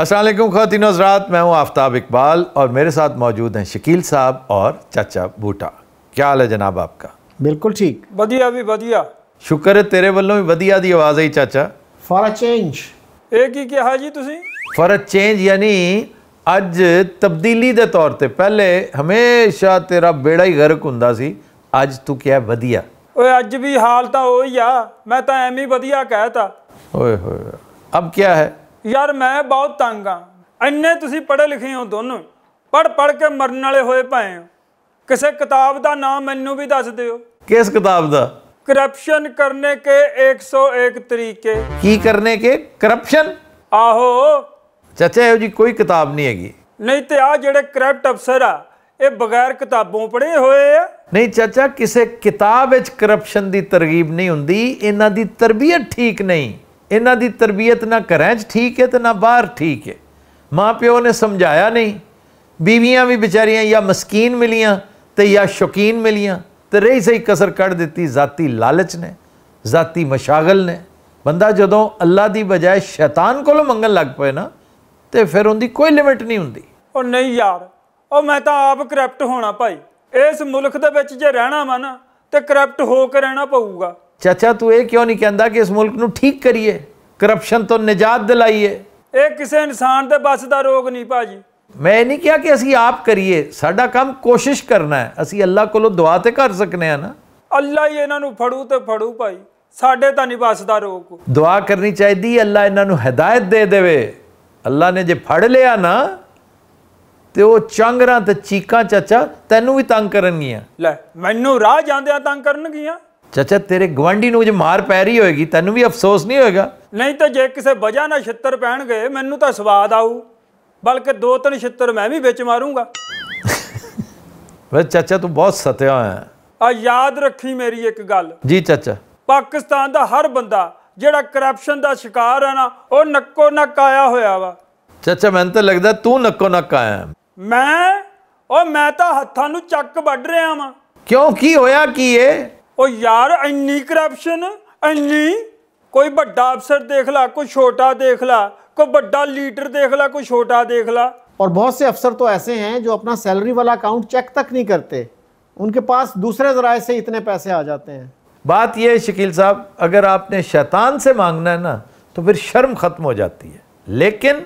असल खातिन हजरात मैं हूँ आफ्ताब इकबाल और मेरे साथ मौजूद हैं शकील साहब और चाचा बूटा क्या हाल है जनाब आपका बिल्कुल ठीक बढ़िया भी बढ़िया शुक्र है तेरे वालों भी बढ़िया दी आवाज़ है चाचा फॉर अ चेंज एक ही क्या हाजी तुसी फॉर अ चेंज यानी अज तब्दीली दे तौर पे पहले हमेशा तेरा बेड़ा ही गर्क हुंदा अज तू क्या बढ़िया अज भी हाल ता ओ या मैं ता एम ही बढ़िया कहता अब क्या है ਯਾਰ ਮੈਂ ਬਹੁਤ ਤੰਗ ਆ ਐਨੇ ਤੁਸੀਂ ਪੜ੍ਹੇ ਲਿਖੇ ਹੋ ਦੋਨੋਂ ਪੜ ਪੜ ਕੇ ਮਰਨ ਵਾਲੇ ਹੋਏ ਪਏ ਹੋ ਕਿਸੇ ਕਿਤਾਬ ਦਾ ਨਾਮ ਮੈਨੂੰ ਵੀ ਦੱਸ ਦਿਓ ਕਿਸ ਕਿਤਾਬ ਦਾ ਕਰਪਸ਼ਨ ਕਰਨੇ ਕੇ 101 ਤਰੀਕੇ ਕੀ ਕਰਨੇ ਕੇ ਕਰਪਸ਼ਨ ਆਹੋ ਚਾਚਾ ਇਹੋ ਜੀ ਕੋਈ ਕਿਤਾਬ ਨਹੀਂ ਹੈਗੀ ਨਹੀਂ ਤੇ ਆ ਜਿਹੜੇ ਕਰਪਟ ਅਫਸਰ ਆ ਇਹ ਬਗੈਰ ਕਿਤਾਬੋਂ ਪੜ੍ਹੇ ਹੋਏ ਆ ਨਹੀਂ ਚਾਚਾ ਕਿਸੇ ਕਿਤਾਬ ਵਿੱਚ ਕਰਪਸ਼ਨ ਦੀ ਤਰਗੀਬ ਨਹੀਂ ਹੁੰਦੀ ਇਹਨਾਂ ਦੀ ਤਰਬੀਅਤ ਠੀਕ ਨਹੀਂ ਇਹਨਾਂ ਦੀ ਤਰਬੀਅਤ ਨਾ ਘਰਾਂ 'ਚ ਠੀਕ ਹੈ ਤੇ ਨਾ ਬਾਹਰ ਠੀਕ ਹੈ ਮਾਪਿਓ ਨੇ ਸਮਝਾਇਆ ਨਹੀਂ ਬੀਵੀਆਂ ਵੀ ਵਿਚਾਰੀਆਂ ਜਾਂ ਮਸਕੀਨ ਮਿਲੀਆਂ ਤੇ ਜਾਂ ਸ਼ੌਕੀਨ ਮਿਲੀਆਂ ਤੇ ਰਹੀ ਸਹੀ ਕਸਰ ਕੱਢ ਦਿੱਤੀ ਜ਼ਾਤੀ ਲਾਲਚ ਨੇ ਜ਼ਾਤੀ ਮਸ਼ਾਗਲ ਨੇ ਬੰਦਾ ਜਦੋਂ ਅੱਲਾ ਦੀ ਬਜਾਏ ਸ਼ੈਤਾਨ ਕੋਲੋਂ ਮੰਗਣ ਲੱਗ ਪਏ ਨਾ ਤੇ ਫਿਰ ਉਹਦੀ ਕੋਈ ਲਿਮਿਟ ਨਹੀਂ ਹੁੰਦੀ ਉਹ ਨਹੀਂ ਯਾਰ ਉਹ ਮੈਂ ਤਾਂ ਆਪ ਕਰਪਟ ਹੋਣਾ ਭਾਈ ਇਸ ਮੁਲਕ ਦੇ ਵਿੱਚ ਜੇ ਰਹਿਣਾ ਵਾ ਨਾ ਤੇ ਕਰਪਟ ਹੋ ਕੇ ਰਹਿਣਾ ਪਊਗਾ ਚਾਚਾ ਤੂੰ ਇਹ ਕਿਉਂ ਨਹੀਂ ਕਹਿੰਦਾ ਕਿ ਇਸ ਮੁਲਕ ਨੂੰ ਠੀਕ ਕਰੀਏ ਕਰਪਸ਼ਨ ਤੋਂ ਨਜਾਤ ਦਿਲਾਈਏ ਇਹ ਕਿਸੇ ਇਨਸਾਨ ਦੇ ਬਸ ਦਾ ਰੋਗ ਨਹੀਂ ਭਾਜੀ ਮੈਂ ਨਹੀਂ ਕਿਹਾ ਕਿ ਅਸੀਂ ਆਪ ਕਰੀਏ ਸਾਡਾ ਕੰਮ ਕੋਸ਼ਿਸ਼ ਕਰਨਾ ਹੈ ਅਸੀਂ ਅੱਲਾ ਕੋਲੋਂ ਦੁਆ ਤੇ ਕਰ ਸਕਨੇ ਆ ਨਾ ਅੱਲਾ ਹੀ ਇਹਨਾਂ ਨੂੰ ਫੜੂ ਤੇ ਫੜੂ ਭਾਈ ਸਾਡੇ ਤਾਂ ਨਹੀਂ ਬਸ ਦਾ ਰੋਗ ਦੁਆ ਕਰਨੀ ਚਾਹੀਦੀ ਹੈ ਅੱਲਾ ਇਹਨਾਂ ਨੂੰ ਹਦਾਇਤ ਦੇ ਦੇਵੇ ਅੱਲਾ ਨੇ ਜੇ ਫੜ ਲਿਆ ਨਾ ਤੇ ਉਹ ਚੰਗਰਾ ਤੇ ਚੀਕਾਂ ਚਾਚਾ ਤੈਨੂੰ ਵੀ ਤੰਗ ਕਰਨਗੀਆਂ ਲੈ ਮੈਨੂੰ ਰਾਹ ਜਾਂਦਿਆਂ ਤੰਗ ਕਰਨਗੀਆਂ ਚਾਚਾ ਤੇਰੇ ਗਵਾਂਢੀ ਨੂੰ ਜੇ ਮਾਰ ਪੈ ਰਹੀ ਹੋਏਗੀ ਤੈਨੂੰ ਵੀ ਅਫਸੋਸ ਨਹੀਂ ਹੋਏਗਾ ਨਹੀਂ ਤਾਂ ਜੇ ਕਿਸੇ ਵਜ੍ਹਾ ਨਾਲ ਛਿੱਤਰ ਪੈਣਗੇ ਮੈਨੂੰ ਤਾਂ ਸਵਾਦ ਆਊ ਬਲਕਿ ਦੋ ਤਿੰਨ ਛਿੱਤਰ ਮੈਂ ਵੀ ਵਿੱਚ ਮਾਰੂੰਗਾ ਵੇ ਚਾਚਾ ਤੂੰ ਬਹੁਤ ਸਤਿਆ ਹੋਇਆ ਆ ਯਾਦ ਰੱਖੀ ਮੇਰੀ ਇੱਕ ਗੱਲ ਜੀ ਚਾਚਾ ਪਾਕਿਸਤਾਨ ਦਾ ਹਰ ਬੰਦਾ ਜਿਹੜਾ ਕਰਪਸ਼ਨ ਦਾ ਸ਼ਿਕਾਰ ਹੈ ਨਾ ਉਹ ਨੱਕੋ ਨੱਕ ਆਇਆ ਹੋਇਆ ਵਾ ਚਾਚਾ ਮੈਨੂੰ ਤਾਂ ਲੱਗਦਾ ਤੂੰ ਨੱਕੋ ਨੱਕ ਆਇਆ ਮੈਂ ਉਹ ਮੈਂ ਤਾਂ ਹੱਥਾਂ ਨੂੰ ਚੱਕ ਵੱਢ ਰਿਹਾ ਵਾਂ ਕਿਉਂ ਕੀ ਹੋਇਆ ਕੀ ਏ और यार इन्नी करप्शन इन्नी कोई बड़ा अफसर देख ला कोई छोटा देख ला कोई बड़ा लीडर देख ला कोई छोटा देख ला और बहुत से अफसर तो ऐसे हैं जो अपना सैलरी वाला अकाउंट चेक तक नहीं करते उनके पास दूसरे जराए से इतने पैसे आ जाते हैं बात यह है शकील साहब अगर आपने शैतान से मांगना है ना तो फिर शर्म ख़त्म हो जाती है लेकिन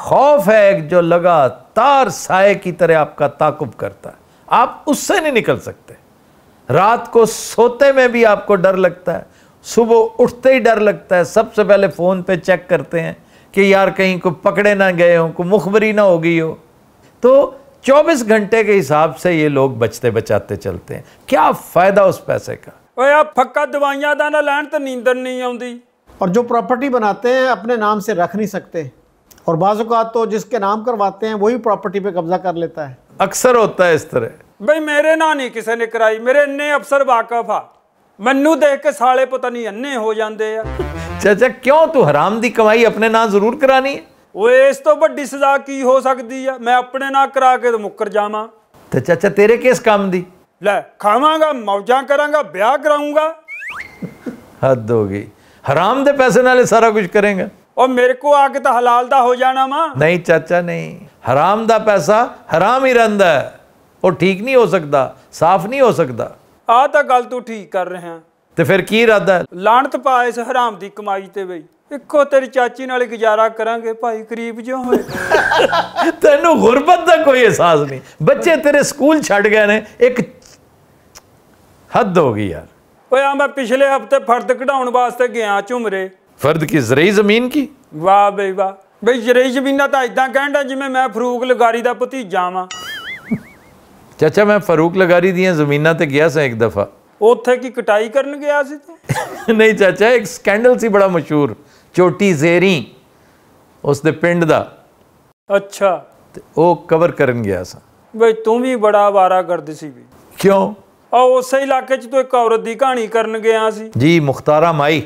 खौफ है जो लगातार साय की तरह आपका ताकुब करता है आप उससे नहीं निकल सकते रात को सोते में भी आपको डर लगता है सुबह उठते ही डर लगता है सबसे पहले फ़ोन पे चेक करते हैं कि यार कहीं को पकड़े ना गए हों को मुखबरी ना हो गई हो तो 24 घंटे के हिसाब से ये लोग बचते बचाते चलते हैं क्या फ़ायदा उस पैसे का ओए आप फक्का दवाइयाँ दाना लैंड तो नींद नहीं आती और जो प्रॉपर्टी बनाते हैं अपने नाम से रख नहीं सकते और बाज़ात तो जिसके नाम करवाते हैं वही प्रॉपर्टी पर कब्ज़ा कर लेता है अक्सर होता है इस तरह ਬਈ ਮੇਰੇ ਨਾਲ ਨਹੀਂ ਕਿਸੇ ਨੇ ਕਰਾਈ ਮੇਰੇ ਇੰਨੇ ਅਫਸਰ ਵਾਕਫ ਆ ਮੈਨੂੰ ਦੇਖ ਕੇ ਸਾਲੇ ਪਤਾ ਨਹੀਂ ਅੰਨੇ ਹੋ ਜਾਂਦੇ ਆ ਚਾਚਾ ਕਿਉਂ ਤੂੰ ਹਰਾਮ ਦੀ ਕਮਾਈ ਆਪਣੇ ਨਾਲ ਜ਼ਰੂਰ ਕਰਾਣੀ ਓ ਓਏ ਇਸ ਤੋਂ ਵੱਡੀ ਸਜ਼ਾ ਕੀ ਹੋ ਸਕਦੀ ਆ ਮੈਂ ਆਪਣੇ ਨਾਲ ਕਰਾ ਕੇ ਮੁੱਕਰ ਜਾਵਾਂ ਤੇ ਚਾਚਾ ਤੇਰੇ ਕਿਸ ਕੰਮ ਦੀ ਲੈ ਖਾਵਾਂਗਾ ਮੌਜਾਂ ਕਰਾਂਗਾ ਵਿਆਹ ਕਰਾਉਂਗਾ ਹੱਦ ਹੋ ਗਈ ਹਰਾਮ ਦੇ ਪੈਸੇ ਨਾਲ ਸਾਰਾ ਕੁਝ ਕਰੇਗਾ ਓ ਮੇਰੇ ਕੋ ਆ ਕੇ ਤਾਂ ਹਲਾਲ ਦਾ ਹੋ ਜਾਣਾ ਵਾ ਨਹੀਂ ਚਾਚਾ ਨਹੀਂ ਹਰਾਮ ਦਾ ਪੈਸਾ ਹਰਾਮ ਹੀ ਰਹਿੰਦਾ ਹੈ ਉਹ ਠੀਕ ਨਹੀਂ ਹੋ ਸਕਦਾ ਸਾਫ਼ ਨਹੀਂ ਹੋ ਸਕਦਾ ਆ ਤਾਂ ਗੱਲ ਤੂੰ ਠੀਕ ਕਰ ਰਿਹਾ ਤੇ ਫਿਰ ਕੀ ਇਰਾਦਾ ਲਾਣਤ ਪਾ ਇਸ ਹਰਾਮ ਦੀ ਕਮਾਈ ਤੇ ਬਈ ਇੱਕੋ ਤੇਰੀ ਚਾਚੀ ਨਾਲ ਗੁਜ਼ਾਰਾ ਕਰਾਂਗੇ ਭਾਈ ਕਰੀਬ ਜਿਉ ਹੋਏ ਤੈਨੂੰ ਗੁਰਬਤ ਦਾ ਕੋਈ ਅਹਿਸਾਸ ਨਹੀਂ ਬੱਚੇ ਤੇਰੇ ਸਕੂਲ ਛੱਡ ਗਏ ਨੇ ਇੱਕ ਹੱਦ ਹੋ ਗਈ ਯਾਰ ਓਏ ਆ ਮੈਂ ਪਿਛਲੇ ਹਫਤੇ ਫਰਦ ਕਢਾਉਣ ਵਾਸਤੇ ਗਿਆ ਝੁਮਰੇ ਫਰਦ ਕੀ ਜ਼ਰੀ ਜ਼ਮੀਨ ਕੀ ਵਾਹ ਬਈ ਵਾਹ ਬਈ ਜ਼ਰੀ ਜ਼ਮੀਨਾਂ ਤਾਂ ਇਦਾਂ ਕਹਿੰਦਾ ਜਿਵੇਂ ਮੈਂ ਫਰੂਕ ਲਗਾਰੀ ਦਾ ਭਤੀਜਾ ਵਾਂ ਚਾਚਾ ਮੈਂ ਫਾਰੂਕ ਲਗਾਰੀ ਦੀਆਂ ਜ਼ਮੀਨਾਂ ਤੇ ਗਿਆ ਸਾਂ ਇੱਕ ਦਫਾ ਉੱਥੇ ਕੀ ਕਟਾਈ ਕਰਨ ਗਿਆ ਸੀ ਤੂੰ ਨਹੀਂ ਚਾਚਾ ਇੱਕ ਸਕੈਂਡਲ ਸੀ ਬੜਾ ਮਸ਼ਹੂਰ ਚੋਟੀ ਜ਼ੇਰੀ ਉਸ ਦੇ ਪਿੰਡ ਦਾ ਅੱਛਾ ਤੇ ਉਹ ਕਵਰ ਕਰਨ ਗਿਆ ਸਾਂ ਬਈ ਤੂੰ ਵੀ ਬੜਾ ਵਾਰਾ ਕਰਦੀ ਸੀ ਵੀ ਕਿਉਂ ਆ ਉਸੇ ਇਲਾਕੇ 'ਚ ਤੂੰ ਇੱਕ ਔਰਤ ਦੀ ਕਹਾਣੀ ਕਰਨ ਗਿਆ ਸੀ ਜੀ ਮੁਖਤਾਰਾ ਮਾਈ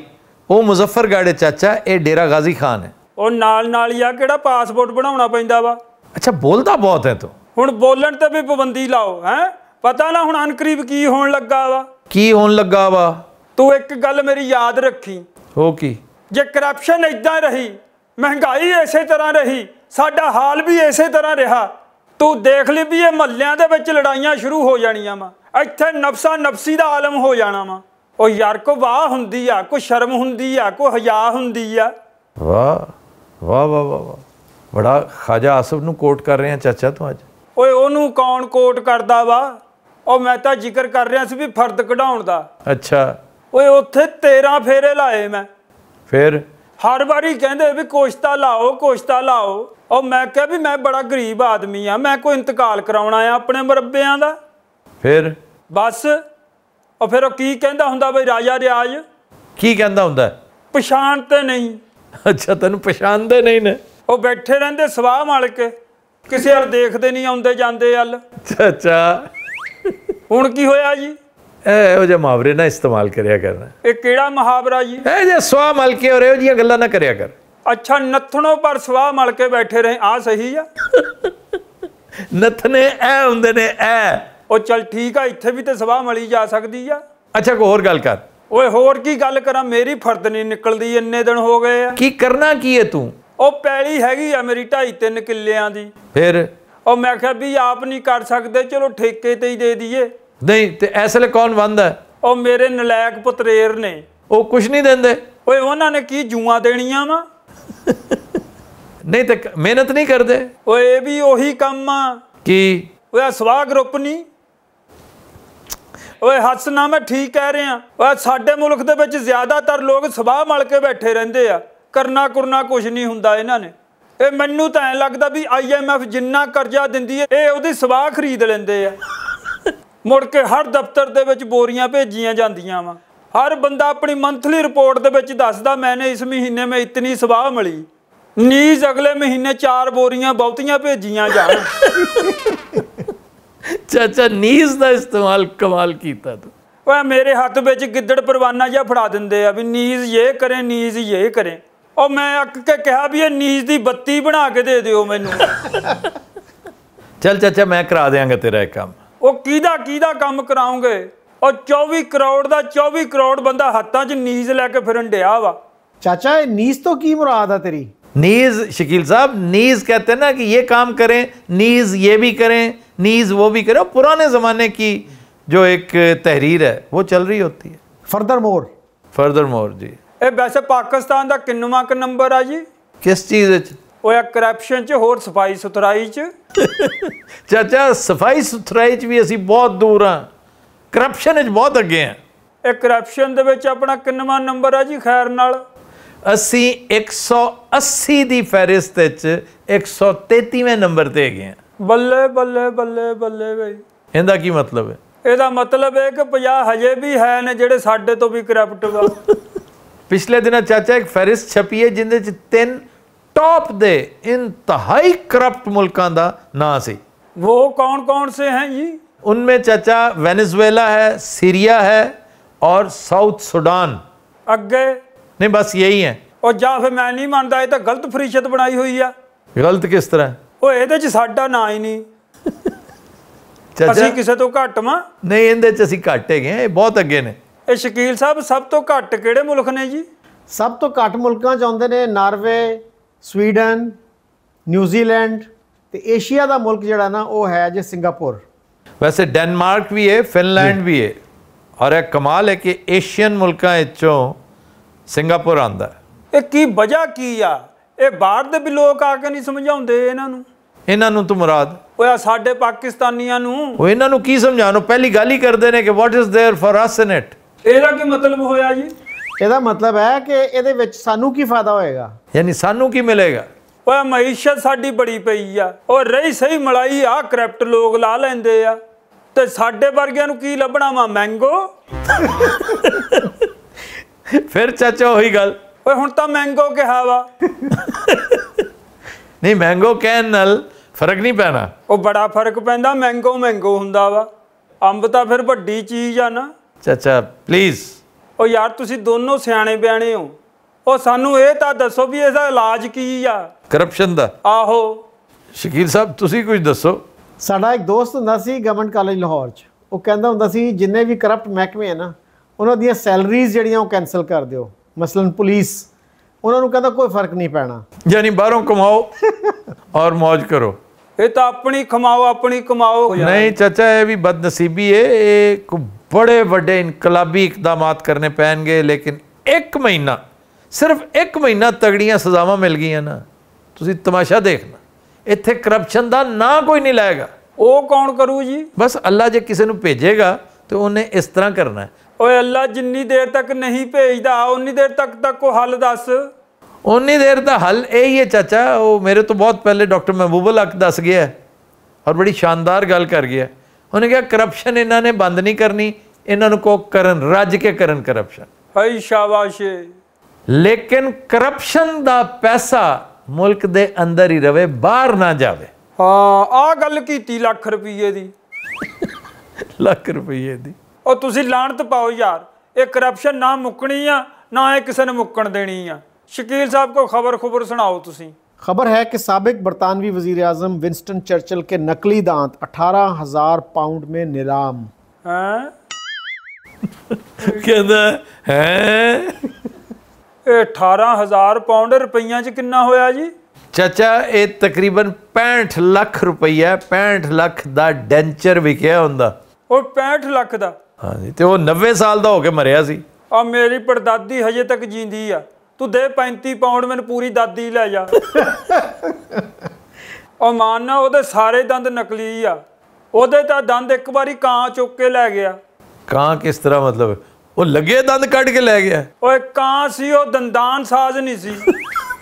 ਉਹ ਗਾੜੇ ਚਾਚਾ ਇਹ ਡੇਰਾ ਗਾਜ਼ੀ ਖਾਨ ਹੈ ਉਹ ਨਾਲ ਨਾਲ ਹੀ ਆ ਕਿਹੜਾ ਪਾਸਪੋਰਟ ਬਣਾਉਣਾ ਪੈਂਦਾ ਵਾ ਅੱਛਾ ਬੋਲਦਾ ਬਹੁਤ ਹੈ ਤੂੰ ਹੁਣ ਬੋਲਣ ਤੇ ਵੀ ਪਾਬੰਦੀ ਲਾਓ ਹੈ ਪਤਾ ਨਾ ਹੁਣ ਅਨਕਰੀਬ ਕੀ ਹੋਣ ਲੱਗਾ ਵਾ ਕੀ ਹੋਣ ਲੱਗਾ ਵਾ ਤੂੰ ਇੱਕ ਗੱਲ ਮੇਰੀ ਯਾਦ ਰੱਖੀ ਹੋ ਕੀ ਜੇ ਕਰਪਸ਼ਨ ਇਦਾਂ ਰਹੀ ਮਹਿੰਗਾਈ ਐਸੇ ਤਰ੍ਹਾਂ ਰਹੀ ਸਾਡਾ ਹਾਲ ਵੀ ਐਸੇ ਤਰ੍ਹਾਂ ਰਿਹਾ ਤੂੰ ਦੇਖ ਲਈ ਵੀ ਇਹ ਮਹੱਲਿਆਂ ਦੇ ਵਿੱਚ ਲੜਾਈਆਂ ਸ਼ੁਰੂ ਹੋ ਜਾਣੀਆਂ ਵਾ ਇੱਥੇ ਨਫਸਾ ਨਫਸੀ ਦਾ ਆਲਮ ਹੋ ਜਾਣਾ ਵਾ ਉਹ ਯਾਰ ਕੋ ਵਾਹ ਹੁੰਦੀ ਆ ਕੋ ਸ਼ਰਮ ਹੁੰਦੀ ਆ ਕੋ ਹਯਾ ਹੁੰਦੀ ਆ ਵਾਹ ਵਾਹ ਵਾਹ ਵਾਹ ਬੜਾ ਖਾਜਾ ਆਸਫ ਨੂੰ ਕੋਟ ਕਰ ਰਹੇ ਆ ਚਾਚਾ ਤੂੰ ਅੱਜ ਓਏ ਉਹਨੂੰ ਕੌਣ ਕੋਟ ਕਰਦਾ ਵਾ ਉਹ ਮੈਂ ਤਾਂ ਜ਼ਿਕਰ ਕਰ ਰਿਹਾ ਸੀ ਵੀ ਫਰਦ ਕਢਾਉਣ ਦਾ ਅੱਛਾ ਓਏ ਉੱਥੇ 13 ਫੇਰੇ ਲਾਏ ਮੈਂ ਫਿਰ ਹਰ ਵਾਰੀ ਕਹਿੰਦੇ ਵੀ ਕੋਸ਼ਤਾ ਲਾਓ ਕੋਸ਼ਤਾ ਲਾਓ ਉਹ ਮੈਂ ਕਿਹਾ ਵੀ ਮੈਂ ਬੜਾ ਗਰੀਬ ਆਦਮੀ ਆ ਮੈਂ ਕੋਈ ਇੰਤਕਾਲ ਕਰਾਉਣਾ ਆ ਆਪਣੇ ਮਰਬਿਆਂ ਦਾ ਫਿਰ ਬਸ ਉਹ ਫਿਰ ਉਹ ਕੀ ਕਹਿੰਦਾ ਹੁੰਦਾ ਬਈ ਰਾਜਾ ਰਿਆਜ ਕੀ ਕਹਿੰਦਾ ਹੁੰਦਾ ਪਛਾਣ ਤੇ ਨਹੀਂ ਅੱਛਾ ਤੈਨੂੰ ਪਛਾਣਦੇ ਨਹੀਂ ਨੇ ਉਹ ਬੈਠੇ ਰਹਿੰਦੇ ਸਵਾਹ ਮਾਲਕ ਕੇ ਕਿਸੇ ਹਲ ਦੇਖਦੇ ਨਹੀਂ ਆਉਂਦੇ ਜਾਂਦੇ ਹਲ ਚਾਚਾ ਹੁਣ ਕੀ ਹੋਇਆ ਜੀ ਇਹੋ ਜਿਹਾ ਮਹਾਵਰੇ ਨਾ ਇਸਤੇਮਾਲ ਕਰਿਆ ਕਰਨਾ ਇਹ ਕਿਹੜਾ ਮਹਾਵਰਾ ਜੀ ਇਹ ਜੇ ਸਵਾ ਮਲ ਕੇ ਰਹੇ ਇਹੋ ਜੀਆਂ ਗੱਲਾਂ ਨਾ ਕਰਿਆ ਕਰ ਅੱਛਾ ਨੱਥਣੋਂ ਪਰ ਸਵਾ ਮਲ ਕੇ ਬੈਠੇ ਰਹੇ ਆ ਸਹੀ ਆ ਨੱਥਨੇ ਐ ਹੁੰਦੇ ਨੇ ਐ ਉਹ ਚਲ ਠੀਕ ਆ ਇੱਥੇ ਵੀ ਤੇ ਸਵਾ ਮਲੀ ਜਾ ਸਕਦੀ ਆ ਅੱਛਾ ਕੋ ਹੋਰ ਗੱਲ ਕਰ ਓਏ ਹੋਰ ਕੀ ਗੱਲ ਕਰਾਂ ਮੇਰੀ ਫਰਦ ਨਹੀਂ ਨਿਕਲਦੀ ਇੰਨੇ ਦਿਨ ਹੋ ਗਏ ਆ ਕੀ ਕਰਨਾ ਕੀ ਹੈ ਤੂੰ ਉਹ ਪੈਲੀ ਹੈਗੀ ਆ ਮੇਰੀ 2.5 3 ਕਿੱਲਿਆਂ ਦੀ ਫਿਰ ਉਹ ਮੈਂ ਕਿਹਾ ਵੀ ਆਪ ਨਹੀਂ ਕਰ ਸਕਦੇ ਚਲੋ ਠੇਕੇ ਤੇ ਹੀ ਦੇ ਦਈਏ ਨਹੀਂ ਤੇ ਇਸ ਲਈ ਕੌਣ ਬੰਦਾ ਉਹ ਮੇਰੇ ਨਲਾਇਕ ਪੁੱਤਰੇਰ ਨੇ ਉਹ ਕੁਝ ਨਹੀਂ ਦਿੰਦੇ ਓਏ ਉਹਨਾਂ ਨੇ ਕੀ ਜੂਆਂ ਦੇਣੀਆਂ ਵਾ ਨਹੀਂ ਤੇ ਮਿਹਨਤ ਨਹੀਂ ਕਰਦੇ ਓਏ ਇਹ ਵੀ ਉਹੀ ਕੰਮ ਆ ਕੀ ਓਏ ਸਵਾਹ ਗਰੁੱਪ ਨਹੀਂ ਓਏ ਹੱਸ ਨਾ ਮੈਂ ਠੀਕ ਕਹਿ ਰਿਹਾ ਓਏ ਸਾਡੇ ਮੁਲਕ ਦੇ ਵਿੱਚ ਜ਼ਿਆਦਾਤਰ ਲੋਕ ਸਵਾਹ ਮਲ ਕੇ ਬੈਠੇ ਰਹਿੰਦੇ ਆ ਕਰਨਾ ਕਰਨਾ ਕੁਝ ਨਹੀਂ ਹੁੰਦਾ ਇਹਨਾਂ ਨੇ ਇਹ ਮੈਨੂੰ ਤਾਂ ਐ ਲੱਗਦਾ ਵੀ ਆਈਐਮਐਫ ਜਿੰਨਾ ਕਰਜ਼ਾ ਦਿੰਦੀ ਹੈ ਇਹ ਉਹਦੀ ਸਵਾਹ ਖਰੀਦ ਲੈਂਦੇ ਆ ਮੁੜ ਕੇ ਹਰ ਦਫ਼ਤਰ ਦੇ ਵਿੱਚ ਬੋਰੀਆਂ ਭੇਜੀਆਂ ਜਾਂਦੀਆਂ ਵਾ ਹਰ ਬੰਦਾ ਆਪਣੀ ਮੰਥਲੀ ਰਿਪੋਰਟ ਦੇ ਵਿੱਚ ਦੱਸਦਾ ਮੈਨੇ ਇਸ ਮਹੀਨੇ ਮੈਂ ਇਤਨੀ ਸਵਾਹ ਮਿਲੀ ਨੀਜ਼ ਅਗਲੇ ਮਹੀਨੇ ਚਾਰ ਬੋਰੀਆਂ ਬਹੁਤੀਆਂ ਭੇਜੀਆਂ ਜਾਣ ਚਾਚਾ ਨੀਜ਼ ਦਾ ਇਸਤੇਮਾਲ ਕਮਾਲ ਕੀਤਾ ਤੂੰ ਓਏ ਮੇਰੇ ਹੱਥ ਵਿੱਚ ਗਿੱਦੜ ਪਰਵਾਨਾ ਜਾਂ ਫੜਾ ਦਿੰਦੇ ਆ ਵੀ ਨੀਜ਼ ਇਹ ਕਰੇ ਨੀਜ਼ ਇਹ ਕਰੇ ਉਹ ਮੈਂ ਅੱਕ ਕੇ ਕਿਹਾ ਵੀ ਇਹ ਨੀਜ ਦੀ ਬੱਤੀ ਬਣਾ ਕੇ ਦੇ ਦਿਓ ਮੈਨੂੰ ਚਲ ਚਾਚਾ ਮੈਂ ਕਰਾ ਦੇਵਾਂਗਾ ਤੇਰਾ ਇਹ ਕੰਮ ਉਹ ਕਿਹਦਾ ਕਿਹਦਾ ਕੰਮ ਕਰਾਉਂਗੇ ਉਹ 24 ਕਰੋੜ ਦਾ 24 ਕਰੋੜ ਬੰਦਾ ਹੱਥਾਂ 'ਚ ਨੀਜ ਲੈ ਕੇ ਫਿਰਨ ਡਿਆ ਵਾ ਚਾਚਾ ਇਹ ਨੀਜ ਤੋਂ ਕੀ ਮੁਰਾਦ ਆ ਤੇਰੀ ਨੀਜ ਸ਼ਕੀਲ ਸਾਹਿਬ ਨੀਜ ਕਹਤੇ ਨਾ ਕਿ ਇਹ ਕੰਮ ਕਰੇ ਨੀਜ ਇਹ ਵੀ ਕਰੇ ਨੀਜ ਉਹ ਵੀ ਕਰੇ ਪੁਰਾਣੇ ਜ਼ਮਾਨੇ ਕੀ ਜੋ ਇੱਕ ਤਹਿਰੀਰ ਹੈ ਉਹ ਚੱਲ ਰਹੀ ਹੁੰਦੀ ਹੈ ਫਰਦਰ ਮੋਰ ਫਰਦਰ ਮੋਰ ਜੀ ਇਹ ਵੈਸੇ ਪਾਕਿਸਤਾਨ ਦਾ ਕਿੰਨਵਾਂ ਕ ਨੰਬਰ ਆ ਜੀ ਕਿਸ ਚੀਜ਼ ਵਿੱਚ ਉਹ ਆ ਕਰਪਸ਼ਨ 'ਚ ਹੋਰ ਸਫਾਈ ਸੁਥਰਾਈ 'ਚ ਚਾਚਾ ਸਫਾਈ ਸੁਥਰਾਈ 'ਚ ਵੀ ਅਸੀਂ ਬਹੁਤ ਦੂਰ ਆ ਕਰਪਸ਼ਨ 'ਚ ਬਹੁਤ ਅੱਗੇ ਆ ਇਹ ਕਰਪਸ਼ਨ ਦੇ ਵਿੱਚ ਆਪਣਾ ਕਿੰਨਵਾਂ ਨੰਬਰ ਆ ਜੀ ਖੈਰ ਨਾਲ ਅਸੀਂ 180 ਦੀ ਫੈਰਿਸਤ ਵਿੱਚ 133ਵੇਂ ਨੰਬਰ ਤੇ ਹੈਗੇ ਆ ਬੱਲੇ ਬੱਲੇ ਬੱਲੇ ਬੱਲੇ ਬਈ ਇਹਦਾ ਕੀ ਮਤਲਬ ਹੈ ਇਹਦਾ ਮਤਲਬ ਹੈ ਕਿ 50 ਹਜੇ ਵੀ ਹੈ ਨੇ ਜਿਹੜੇ ਸਾਡੇ ਤੋਂ ਵੀ ਕਰਪਟ ਵਾ ਪਿਛਲੇ ਦਿਨਾਂ ਚਾਚਾ ਇੱਕ ਫਹਿਰਿਸਤ ਛਪੀ ਹੈ ਜਿੰਦੇ ਚ ਤਿੰਨ ਟੌਪ ਦੇ ਇੰਤਹਾਈ ਕਰਪਟ ਮੁਲਕਾਂ ਦਾ ਨਾਂ ਸੀ ਉਹ ਕੌਣ-ਕੌਣ ਸੇ ਹੈ ਜੀ उनमें चाचा वेनेजुएला है सीरिया है और साउथ सुडान अगे नहीं बस यही है और जा फिर मैं नहीं मानता ये तो गलत फरीशत बनाई हुई है गलत किस तरह ਉਹ ਇਹਦੇ ਚ ਸਾਡਾ ਨਾਂ ਹੀ ਨਹੀਂ ਚਾਚਾ ਅਸੀਂ ਕਿਸੇ ਤੋਂ ਘੱਟ ਵਾਂ ਨਹੀਂ ਇਹਦੇ ਚ ਅਸੀਂ ਘੱਟ ਹੈਗੇ ਇਹ ਬਹੁਤ ਅੱਗੇ ਨੇ ਇਹ ਸ਼ਕੀਲ ਸਾਹਿਬ ਸਭ ਤੋਂ ਘੱਟ ਕਿਹੜੇ ਮੁਲਕ ਨੇ ਜੀ ਸਭ ਤੋਂ ਘੱਟ ਮੁਲਕਾਂ ਚ ਆਉਂਦੇ ਨੇ ਨਾਰਵੇ ਸਵੀਡਨ ਨਿਊਜ਼ੀਲੈਂਡ ਤੇ ਏਸ਼ੀਆ ਦਾ ਮੁਲਕ ਜਿਹੜਾ ਨਾ ਉਹ ਹੈ ਜੇ ਸਿੰਗਾਪੁਰ ਵੈਸੇ ਡੈਨਮਾਰਕ ਵੀ ਹੈ ਫਿਨਲੈਂਡ ਵੀ ਹੈ ਔਰ ਇਹ ਕਮਾਲ ਹੈ ਕਿ ਏਸ਼ੀਅਨ ਮੁਲਕਾਂ ਵਿੱਚੋਂ ਸਿੰਗਾਪੁਰ ਆਂਦਾ ਇਹ ਕੀ ਵਜ੍ਹਾ ਕੀ ਆ ਇਹ ਬਾਹਰ ਦੇ ਵੀ ਲੋਕ ਆ ਕੇ ਨਹੀਂ ਸਮਝਾਉਂਦੇ ਇਹਨਾਂ ਨੂੰ ਇਹਨਾਂ ਨੂੰ ਤੂੰ ਮੁਰਾਦ ਓਏ ਸਾਡੇ ਪਾਕਿਸਤਾਨੀਆਂ ਨੂੰ ਉਹ ਇਹਨਾਂ ਨੂੰ ਕੀ ਸਮਝਾਣੋ ਪਹਿਲੀ ਗੱਲ ਹੀ ਕਰਦੇ ਨੇ ਕਿ what is there for us in it ਇਹਦਾ ਕੀ ਮਤਲਬ ਹੋਇਆ ਜੀ ਇਹਦਾ ਮਤਲਬ ਹੈ ਕਿ ਇਹਦੇ ਵਿੱਚ ਸਾਨੂੰ ਕੀ ਫਾਇਦਾ ਹੋਏਗਾ ਯਾਨੀ ਸਾਨੂੰ ਕੀ ਮਿਲੇਗਾ ਓਏ ਮਾਇਸ਼ਤ ਸਾਡੀ ਬੜੀ ਪਈ ਆ ਓ ਰਹੀ ਸਹੀ ਮਲਾਈ ਆ ਕਰਪਟ ਲੋਕ ਲਾ ਲੈਂਦੇ ਆ ਤੇ ਸਾਡੇ ਵਰਗਿਆਂ ਨੂੰ ਕੀ ਲੱਭਣਾ ਵਾ ਮੈਂਗੋ ਫਿਰ ਚਾਚਾ ਉਹੀ ਗੱਲ ਓਏ ਹੁਣ ਤਾਂ ਮੈਂਗੋ ਕਿਹਾ ਵਾ ਨਹੀਂ ਮੈਂਗੋ ਕਹਿਣ ਨਾਲ ਫਰਕ ਨਹੀਂ ਪੈਣਾ ਉਹ ਬੜਾ ਫਰਕ ਪੈਂਦਾ ਮੈਂਗੋ ਮੈਂਗੋ ਹੁੰਦਾ ਵਾ ਅੰਬ ਤਾਂ ਫਿਰ ਵੱਡੀ ਚੀਜ਼ ਆ ਨਾ ਚਾਚਾ ਪਲੀਜ਼ ਉਹ ਯਾਰ ਤੁਸੀਂ ਦੋਨੋਂ ਸਿਆਣੇ ਬਿਆਣੇ ਹੋ ਉਹ ਸਾਨੂੰ ਇਹ ਤਾਂ ਦੱਸੋ ਵੀ ਇਹਦਾ ਇਲਾਜ ਕੀ ਆ ਕਰਪਸ਼ਨ ਦਾ ਆਹੋ ਸ਼ਕੀਰ ਸਾਹਿਬ ਤੁਸੀਂ ਕੁਝ ਦੱਸੋ ਸਾਡਾ ਇੱਕ ਦੋਸਤ ਹੁੰਦਾ ਸੀ ਗਵਰਨਮੈਂਟ ਕਾਲਜ ਲਾਹੌਰ 'ਚ ਉਹ ਕਹਿੰਦਾ ਹੁੰਦਾ ਸੀ ਜਿੰਨੇ ਵੀ ਕਰਪਟ ਮਹਿਕਮੇ ਆ ਨਾ ਉਹਨਾਂ ਦੀਆਂ ਸੈਲਰੀਜ਼ ਜਿਹੜੀਆਂ ਉਹ ਕੈਨਸਲ ਕਰ ਦਿਓ ਮਸਲਨ ਪੁਲਿਸ ਉਹਨਾਂ ਨੂੰ ਕਹਿੰਦਾ ਕੋਈ ਫਰਕ ਨਹੀਂ ਪੈਣਾ ਯਾਨੀ ਬਾਹਰੋਂ ਕਮਾਓ ਔਰ ਮौज ਕਰੋ ਇਹ ਤਾਂ ਆਪਣੀ ਕਮਾਓ ਆਪਣੀ ਕਮਾਓ ਨਹੀਂ ਚਾਚਾ ਇਹ ਵੀ ਬਦਨਸੀਬੀ ਹੈ ਇਹ ਕੋ ਬੜੇ ਵੱਡੇ ਇਨਕਲਾਬੀ ਇਕਦਾਮਾਤ ਕਰਨੇ ਪੈਣਗੇ ਲੇਕਿਨ ਇੱਕ ਮਹੀਨਾ ਸਿਰਫ ਇੱਕ ਮਹੀਨਾ ਤਗੜੀਆਂ ਸਜ਼ਾਵਾਂ ਮਿਲ ਗਈਆਂ ਨਾ ਤੁਸੀਂ ਤਮਾਸ਼ਾ ਦੇਖਣਾ ਇੱਥੇ ਕਰਪਸ਼ਨ ਦਾ ਨਾ ਕੋਈ ਨਹੀਂ ਲਾਏਗਾ ਉਹ ਕੌਣ ਕਰੂ ਜੀ ਬਸ ਅੱਲਾ ਜੇ ਕਿਸੇ ਨੂੰ ਭੇਜੇਗਾ ਤੇ ਉਹਨੇ ਇਸ ਤਰ੍ਹਾਂ ਕਰਨਾ ਓਏ ਅੱਲਾ ਜਿੰਨੀ ਦੇਰ ਤੱਕ ਨਹੀਂ ਭੇਜਦਾ ਉਨੀ ਦੇਰ ਤੱਕ ਤੱਕ ਕੋ ਹੱਲ ਦੱਸ ਉਨੀ ਦੇਰ ਦਾ ਹੱਲ ਇਹ ਹੀ ਹੈ ਚਾਚਾ ਉਹ ਮੇਰੇ ਤੋਂ ਬਹੁਤ ਪਹਿਲੇ ਡਾਕਟਰ ਮਹਿਬੂਬਲ ਹਕ ਦੱਸ ਗਿਆ ਔਰ ਬੜੀ ਸ਼ਾਨਦਾਰ ਗੱਲ ਕਰ ਗਿਆ ਉਹਨੇ ਕਿਹਾ ਕਰਪਸ਼ਨ ਇਹਨਾਂ ਨੇ ਬੰਦ ਨਹੀਂ ਕਰਨੀ ਇਹਨਾਂ ਨੂੰ ਕੋ ਕਰਨ ਰੱਜ ਕੇ ਕਰਨ ਕਰਪਸ਼ਨ ਹਈ ਸ਼ਾਬਾਸ਼ ਲੇਕਿਨ ਕਰਪਸ਼ਨ ਦਾ ਪੈਸਾ ਮੁਲਕ ਦੇ ਅੰਦਰ ਹੀ ਰਵੇ ਬਾਹਰ ਨਾ ਜਾਵੇ ਹਾਂ ਆ ਗੱਲ ਕੀਤੀ ਲੱਖ ਰੁਪਏ ਦੀ ਲੱਖ ਰੁਪਏ ਦੀ ਉਹ ਤੁਸੀਂ ਲਾਣਤ ਪਾਓ ਯਾਰ ਇਹ ਕਰਪਸ਼ਨ ਨਾ ਮੁੱਕਣੀ ਆ ਨਾ ਇਹ ਕਿਸੇ ਨੂੰ ਮੁੱਕਣ ਦੇਣੀ ਆ ਸ਼ਕੀਲ ਸਾਹਿਬ ਕੋ ਖਬਰ ਖਬਰ ਸੁਣਾਓ ਤੁਸੀਂ ਖਬਰ ਹੈ ਕਿ ਸਾਬਕ ਬਰਤਾਨਵੀ ਵਜ਼ੀਰ ਆਜ਼ਮ ਵਿਨਸਟਨ ਚਰਚਲ ਕੇ ਨਕਲੀ ਦਾੰਤ 18000 ਪਾਉਂਡ ਮੇ ਨਿਲਾਮ ਹੈ ਕਹਿੰਦਾ ਹੈ ਇਹ 18000 ਪਾਉਂਡ ਰੁਪਈਆਂ ਚ ਕਿੰਨਾ ਹੋਇਆ ਜੀ ਚਾਚਾ ਇਹ ਤਕਰੀਬਨ 65 ਲੱਖ ਰੁਪਈਆ 65 ਲੱਖ ਦਾ ਡੈਂਚਰ ਵਿਕਿਆ ਹੁੰਦਾ ਉਹ 65 ਲੱਖ ਦਾ ਹਾਂਜੀ ਤੇ ਉਹ 90 ਸਾਲ ਦਾ ਹੋ ਕੇ ਮਰਿਆ ਸੀ ਆ ਮੇਰੀ ਪਰਦਾਦੀ ਹਜੇ ਤੱਕ ਜਿੰਦੀ ਆ ਤੂੰ ਦੇ 35 ਪਾਉਂਡ ਮੈਨੂੰ ਪੂਰੀ ਦਾਦੀ ਲੈ ਜਾ ਉਹ ਮਾਨਾ ਉਹਦੇ ਸਾਰੇ ਦੰਦ ਨਕਲੀ ਆ ਉਹਦੇ ਤਾਂ ਦੰਦ ਇੱਕ ਵਾਰੀ ਕਾਂ ਚੁੱਕ ਕੇ ਲੈ ਗਿਆ ਕਾਂ ਕਿਸ ਤਰ੍ਹਾਂ ਮਤਲਬ ਉਹ ਲੱਗੇ ਦੰਦ ਕੱਢ ਕੇ ਲੈ ਗਿਆ ਓਏ ਕਾਂ ਸੀ ਉਹ ਦੰਦਾਨ ਸਾਜ਼ ਨਹੀਂ ਸੀ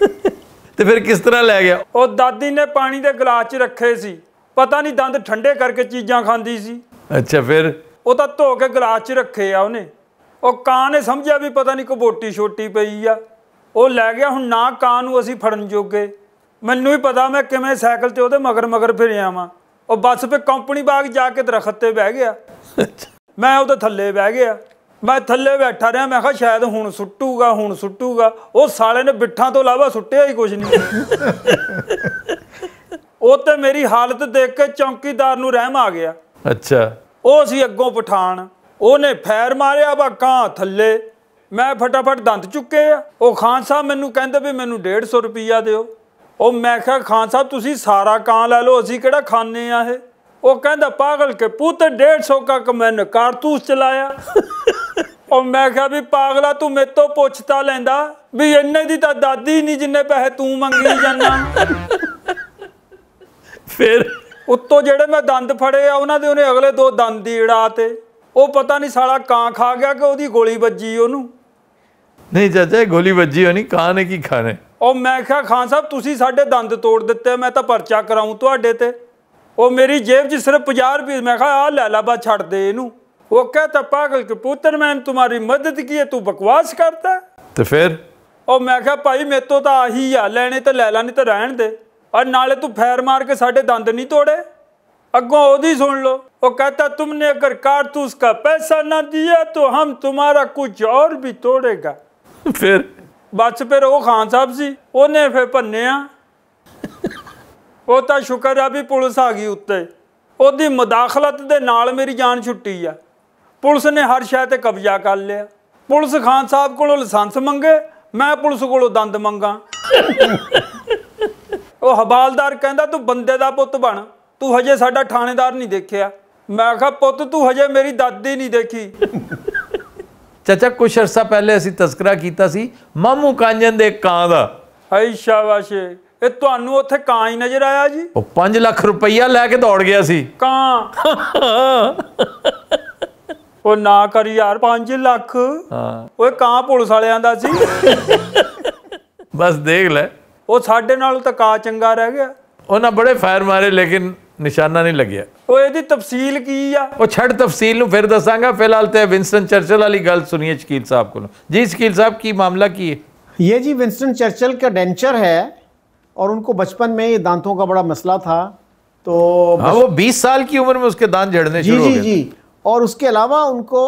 ਤੇ ਫਿਰ ਕਿਸ ਤਰ੍ਹਾਂ ਲੈ ਗਿਆ ਉਹ ਦਾਦੀ ਨੇ ਪਾਣੀ ਦੇ ਗਲਾਸ 'ਚ ਰੱਖੇ ਸੀ ਪਤਾ ਨਹੀਂ ਦੰਦ ਠੰਡੇ ਕਰਕੇ ਚੀਜ਼ਾਂ ਖਾਂਦੀ ਸੀ ਅੱਛਾ ਫਿਰ ਉਹ ਤਾਂ ਧੋ ਕੇ ਗਲਾਸ 'ਚ ਰੱਖੇ ਆ ਉਹਨੇ ਉਹ ਕਾਂ ਨੇ ਸਮਝਿਆ ਵੀ ਪਤਾ ਨਹੀਂ ਕੋ ਬੋਟੀ ਛੋਟੀ ਪਈ ਆ ਉਹ ਲੈ ਗਿਆ ਹੁਣ ਨਾ ਕਾਂ ਨੂੰ ਅਸੀਂ ਫੜਨ ਜੋਗੇ ਮੈਨੂੰ ਵੀ ਪਤਾ ਮੈਂ ਕਿਵੇਂ ਸਾਈਕਲ ਤੇ ਉਹਦੇ ਮਗਰ ਮਗਰ ਫਿਰਿਆ ਵਾਂ ਉਹ ਬੱਸ ਤੇ ਕੰਪਨੀ ਬਾਗ ਜਾ ਕੇ ਦਰਖਤ ਤੇ ਬਹਿ ਗਿਆ ਮੈਂ ਉਹਦੇ ਥੱਲੇ ਬਹਿ ਗਿਆ ਮੈਂ ਥੱਲੇ ਬੈਠਾ ਰਿਹਾ ਮੈਂ ਕਿਹਾ ਸ਼ਾਇਦ ਹੁਣ ਸੁੱਟੂਗਾ ਹੁਣ ਸੁੱਟੂਗਾ ਉਹ ਸਾਲੇ ਨੇ ਬਿੱਠਾਂ ਤੋਂ ਇਲਾਵਾ ਸੁੱਟਿਆ ਹੀ ਕੁਝ ਨਹੀਂ ਉਹ ਤੇ ਮੇਰੀ ਹਾਲਤ ਦੇਖ ਕੇ ਚੌਂਕੀਦਾਰ ਨੂੰ ਰਹਿਮ ਆ ਗਿਆ ਅੱਛਾ ਉਹ ਸੀ ਅੱਗੋਂ ਪਠਾਨ ਉਹਨੇ ਫੈਰ ਮਾਰਿਆ ਬਾਕਾਂ ਥੱਲੇ ਮੈਂ ਫਟਾਫਟ ਦੰਦ ਚੁੱਕੇ ਆ ਉਹ ਖਾਨ ਸਾਹਿਬ ਮੈਨੂੰ ਕਹਿੰਦੇ ਵੀ ਮੈਨੂੰ 150 ਰੁਪਇਆ ਦਿਓ ਉਹ ਮੈਂ ਕਿਹਾ ਖਾਨ ਸਾਹਿਬ ਤੁਸੀਂ ਸਾਰਾ ਕਾਂ ਲੈ ਲਓ ਅਸੀਂ ਕਿਹੜਾ ਖਾਣੇ ਆ ਇਹ ਉਹ ਕਹਿੰਦਾ ਪਾਗਲ ਕੇ ਪੁੱਤ 150 ਕਾ ਕ ਕਾਰਤੂਸ ਚਲਾਇਆ ਉਹ ਮੈਂ ਕਿਹਾ ਵੀ ਪਾਗਲਾ ਤੂੰ ਮੇਰੇ ਤੋਂ ਪੁੱਛਤਾ ਲੈਂਦਾ ਵੀ ਇੰਨੇ ਦੀ ਤਾਂ ਦਾਦੀ ਨਹੀਂ ਜਿੰਨੇ ਪੈਸੇ ਤੂੰ ਮੰਗੀ ਜਾਂਦਾ ਫਿਰ ਉੱਤੋਂ ਜਿਹੜੇ ਮੈਂ ਦੰਦ ਫੜੇ ਆ ਉਹਨਾਂ ਦੇ ਉਹਨੇ ਅਗਲੇ ਦੋ ਦੰਦ ਦੀੜਾ ਤੇ ਉਹ ਪਤਾ ਨਹੀਂ ਸਾਲਾ ਕਾਂ ਖਾ ਗਿਆ ਕਿ ਉਹਦੀ ਗੋਲੀ ਵੱਜੀ ਉਹਨੂੰ ਨਹੀਂ ਚਾਚਾ ਗੋਲੀ ਵੱਜੀ ਹੋਣੀ ਕਾਂ ਨੇ ਕੀ ਖਾਣੇ ਉਹ ਮੈਂ ਕਿਹਾ ਖਾਨ ਸਾਹਿਬ ਤੁਸੀਂ ਸਾਡੇ ਦੰਦ ਤੋੜ ਦਿੱਤੇ ਮੈਂ ਤਾਂ ਪਰਚਾ ਕਰਾਉਂ ਤੁਹਾਡੇ ਤੇ ਉਹ ਮੇਰੀ ਜੇਬ 'ਚ ਸਿਰਫ 50 ਰੁਪਏ ਮੈਂ ਕਿਹਾ ਆ ਲੈ ਲਾ ਬਾ ਛੱਡ ਦੇ ਇਹਨੂੰ ਉਹ ਕਹਤਾ ਪਾਗਲ ਕਿ ਪੁੱਤਰ ਮੈਂ ਤੁਹਾਡੀ ਮਦਦ ਕੀ ਹੈ ਤੂੰ ਬਕਵਾਸ ਕਰਦਾ ਤੇ ਫਿਰ ਉਹ ਮੈਂ ਕਿਹਾ ਭਾਈ ਮੇਤੋਂ ਤਾਂ ਆਹੀ ਆ ਲੈਣੇ ਤੇ ਲੈ ਲੈ ਨਹੀਂ ਤੇ ਰਹਿਣ ਦੇ ਔਰ ਨਾਲੇ ਤੂੰ ਫੈਰ ਮਾਰ ਕੇ ਸਾਡੇ ਦੰਦ ਨਹੀਂ ਤੋੜੇ ਅੱਗੋਂ ਉਹਦੀ ਸੁਣ ਲੋ ਉਹ ਕਹਤਾ ਤੁਮਨੇ ਅਗਰ ਕਾਰਤੂਸ ਕਾ ਪੈਸਾ ਨਾ ਦਿਆ ਤੋ ਹਮ ਤੁਹਾਡਾ ਕੁਝ ਔਰ ਵੀ ਤੋੜੇਗਾ ਫਿਰ ਬੱਚ ਫਿਰ ਉਹ ਖਾਨ ਸਾਹਿਬ ਸੀ ਉਹਨੇ ਫਿਰ ਭੰਨਿਆ ਉਹ ਤਾਂ ਸ਼ੁਕਰ ਆ ਵੀ ਪੁਲਿਸ ਆ ਗਈ ਉੱਤੇ ਉਹਦੀ ਮਦਾਖਲਤ ਦੇ ਨਾਲ ਮੇਰੀ ਜਾਨ ਛੁੱਟੀ ਆ ਪੁਲਿਸ ਨੇ ਹਰ ਸ਼ੈ ਤੇ ਕਬਜ਼ਾ ਕਰ ਲਿਆ ਪੁਲਿਸ ਖਾਨ ਸਾਹਿਬ ਕੋਲੋਂ ਲਾਇਸੈਂਸ ਮੰਗੇ ਮੈਂ ਪੁਲਿਸ ਕੋਲੋਂ ਦੰਦ ਮੰਗਾ ਉਹ ਹਵਾਲਦਾਰ ਕਹਿੰਦਾ ਤੂੰ ਬੰਦੇ ਦਾ ਪੁੱਤ ਬਣ ਤੂੰ ਹਜੇ ਸਾਡਾ ਥਾਣੇਦਾਰ ਨਹੀਂ ਦੇਖਿਆ ਮੈਂ ਕਿਹਾ ਪੁੱਤ ਤੂੰ ਹਜੇ ਮੇਰੀ ਦਾਦੀ ਨਹੀਂ ਦੇਖੀ ਚਾਚਾ ਕੁਛ ਅਰਸਾ ਪਹਿਲੇ ਅਸੀਂ ਤਸਕਰਾ ਕੀਤਾ ਸੀ ਮਾਮੂ ਕਾਂਜਨ ਦੇ ਕਾਂ ਦਾ ਹਾਈ ਸ਼ਾਬਾਸ਼ ਇਹ ਤੁਹਾਨੂੰ ਉੱਥੇ ਕਾਂ ਹੀ ਨਜ਼ਰ ਆਇਆ ਜੀ ਉਹ 5 ਲੱਖ ਰੁਪਈਆ ਲੈ ਕੇ ਦੌੜ ਗਿਆ ਸੀ ਕਾਂ ਉਹ ਨਾ ਕਰ ਯਾਰ 5 ਲੱਖ ਹਾਂ ਓਏ ਕਾਂ ਪੁਲਿਸ ਵਾਲਿਆਂ ਦਾ ਸੀ ਬਸ ਦੇਖ ਲੈ ਉਹ ਸਾਡੇ ਨਾਲ ਤਾਂ ਕਾ ਚੰਗਾ ਰਹਿ ਗਿਆ ਉਹਨਾਂ ਬੜੇ ਫਾਇਰ ਮਾਰੇ ਲੇਕਿਨ ਨਿਸ਼ਾਨਾ ਨਹੀਂ ਲੱਗਿਆ तफसील की ਤਫਸੀਲ तफसील फिर दसागा फिलहाल तो विंसटन चर्चल वाली गल सुनिए शकील साहब को जी शकील साहब की मामला की है ये जी विंसटन चर्चल का डेंचर है और उनको बचपन में ये दांतों का बड़ा मसला था तो हाँ, वो 20 साल की उम्र में उसके दांत झड़ने जी जी जी और उसके अलावा उनको